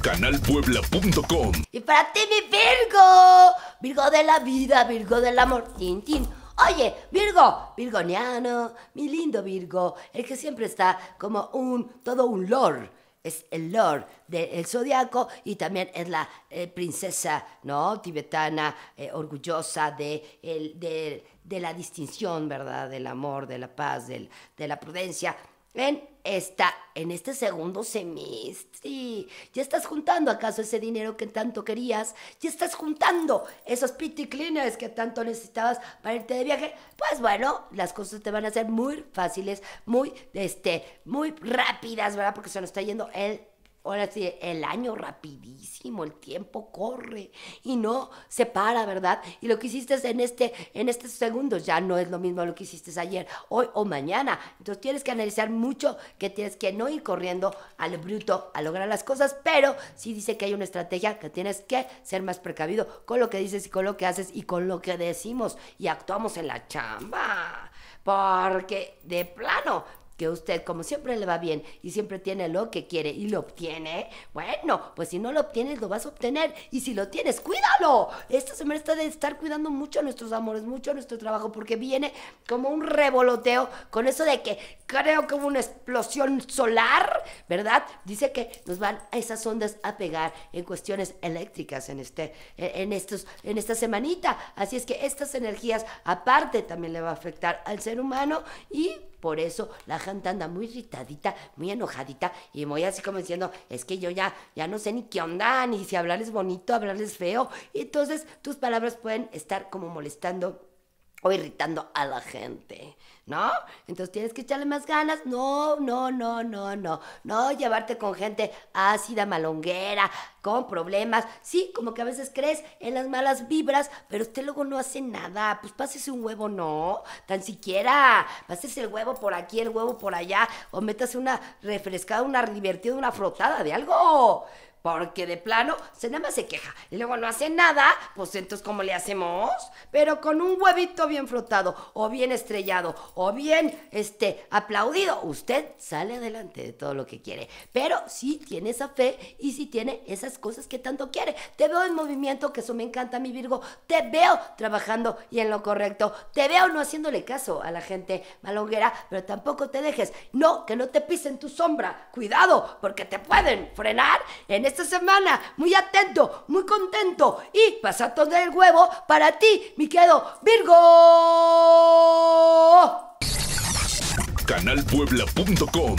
canalpuebla.com. Y para ti, mi Virgo, Virgo de la vida, Virgo del amor, tin, tin. Oye, Virgo, Virgoniano, mi lindo Virgo, el que siempre está como un, todo un lord es el lord del zodiaco y también es la eh, princesa no tibetana eh, orgullosa de, de, la distinción verdad del amor de la paz del, de la prudencia en está en este segundo semestre. Ya estás juntando acaso ese dinero que tanto querías, ya estás juntando esos pity que tanto necesitabas para irte de viaje. Pues bueno, las cosas te van a ser muy fáciles, muy, este, muy rápidas, ¿verdad? Porque se nos está yendo el Ahora sí, el año rapidísimo, el tiempo corre y no se para, ¿verdad? Y lo que hiciste en este, en estos segundos ya no es lo mismo lo que hiciste ayer, hoy o mañana. Entonces tienes que analizar mucho que tienes que no ir corriendo al bruto a lograr las cosas, pero sí dice que hay una estrategia que tienes que ser más precavido con lo que dices y con lo que haces y con lo que decimos y actuamos en la chamba. Porque de plano que usted, como siempre le va bien y siempre tiene lo que quiere y lo obtiene, bueno, pues si no lo obtienes, lo vas a obtener. Y si lo tienes, cuídalo. Esta semana está de estar cuidando mucho a nuestros amores, mucho a nuestro trabajo, porque viene como un revoloteo con eso de que creo que hubo una explosión solar, ¿verdad? Dice que nos van a esas ondas a pegar en cuestiones eléctricas en este, en estos, en esta semanita. Así es que estas energías, aparte, también le va a afectar al ser humano y por eso la gente anda muy irritadita, muy enojadita y voy así como diciendo, es que yo ya, ya no sé ni qué onda, ni si hablarles bonito, hablarles feo. Y entonces tus palabras pueden estar como molestando o irritando a la gente. ¿no? Entonces tienes que echarle más ganas. No, no, no, no, no. No llevarte con gente ácida, malonguera, con problemas. Sí, como que a veces crees en las malas vibras, pero usted luego no hace nada. Pues pásese un huevo, no. Tan siquiera. Pásese el huevo por aquí, el huevo por allá. O métase una refrescada, una divertida, una frotada de algo. Porque de plano, se nada más se queja y luego no hace nada, pues entonces ¿cómo le hacemos? Pero con un huevito bien frotado o bien estrellado o bien este, aplaudido, usted sale adelante de todo lo que quiere. Pero sí tiene esa fe y sí tiene esas cosas que tanto quiere. Te veo en movimiento, que eso me encanta, mi Virgo. Te veo trabajando y en lo correcto. Te veo no haciéndole caso a la gente malonguera, pero tampoco te dejes. No, que no te pisen tu sombra. Cuidado, porque te pueden frenar en esta semana. Muy atento, muy contento. Y pasa todo huevo para ti, mi querido Virgo. canalpuebla.com